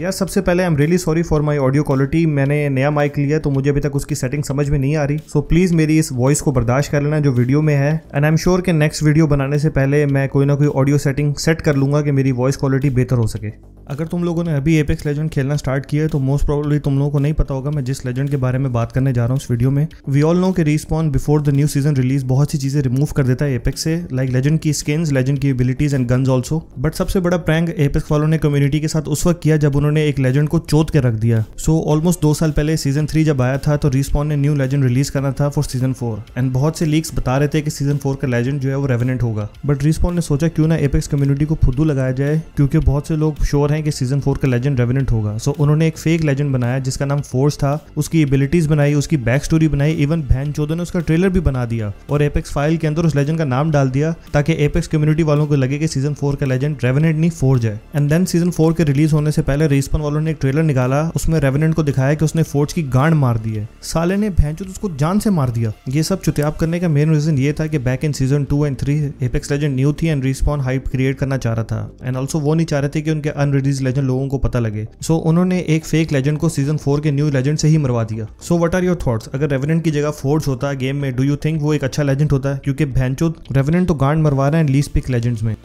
यार सबसे पहले I am really sorry for my audio quality मैंने नया माइक लिया तो मुझे अभी तक उसकी सेटिंग समझ में नहीं आ रही सो so, प्लीज़ मेरी इस वॉइस को बर्दाश्त कर लेना जो वीडियो में है एंड आई एम श्योर कि नेक्स्ट वीडियो बनाने से पहले मैं कोई ना कोई ऑडियो सेटिंग सेट कर लूँगा कि मेरी वॉइस क्वालिटी बेहतर हो सके अगर तुम लोगों ने अभी एपेक्स लेजेंड खेलना स्टार्ट किया है तो मोस्ट प्रॉब्लली तुम लोगों को नहीं पता होगा मैं जिस लेजेंड के बारे में बात करने जा रहा हूँ इस वीडियो में वी ऑल नो के Respawn before the new season release बहुत सी चीज़ें रिमूव कर देता है एपेक्स से लाइक लेजेंड की स्किन्स लेजेंड की abilities and guns also but सबसे बड़ा प्रैंक एपेक्स वालों ने कम्युनिटी के साथ उस वक्त किया जब उन्होंने एक लेजेंड को चोत के रख दिया सो ऑलमोस्ट दो साल पहले सीजन थ्री जब आया था तो रिस्पॉन ने न्यू लेजेंड रिलीज करना था फॉर सीजन फोर एंड बहुत से लीक्स बता रहे थे कि सीजन फोर का लेजेंड जो है वो रेवनेंट होगा बट रिस्पॉन ने सोचा क्यों ना एपेक्स कम्युनिटी को फुद्दू लगाया जाए क्योंकि बहुत से लोग श्योर है हैं कि सीजन फोर का लेजेंड रेवनेंट होगा सो so, उन्होंने एक फेक लेजेंड बनाया जिसका नाम फोर्स था उसकी एबिलिटीज बनाई उसकी बैक स्टोरी बनाई इवन भैन चौधरी ने उसका ट्रेलर भी बना दिया और एपेक्स फाइल के अंदर उस लेजेंड का नाम डाल दिया ताकि एपेक्स कम्युनिटी वालों को लगे कि सीजन फोर का लेजेंड रेवनेंट नहीं फोर्ज है एंड देन सीजन फोर के रिलीज होने से पहले रिस्पन वालों ने एक ट्रेलर निकाला उसमें रेवनेंट को दिखाया कि उसने फोर्ज की गांड मार दी है साले ने भैन उसको जान से मार दिया ये सब चुतियाब करने का मेन रीजन ये था कि back in season two and three Apex legend new थी एंड रिस्पॉन हाइप क्रिएट करना चाह रहा था एंड ऑल्सो वो नहीं चाह रहे थे कि उनके अनरिलीज सीरीज लेजेंड लोगों को पता लगे सो so, उन्होंने एक फेक लेजेंड को सीजन फोर के न्यू लेजेंड से ही मरवा दिया so what are your thoughts अगर रेवरेंट की जगह फोर्स होता गेम में डू यू थिंक वो एक अच्छा लेजेंड होता है क्योंकि भैनचोद रेवरेंट तो गांड मरवा रहे हैं लीस पिक लेजेंड्स में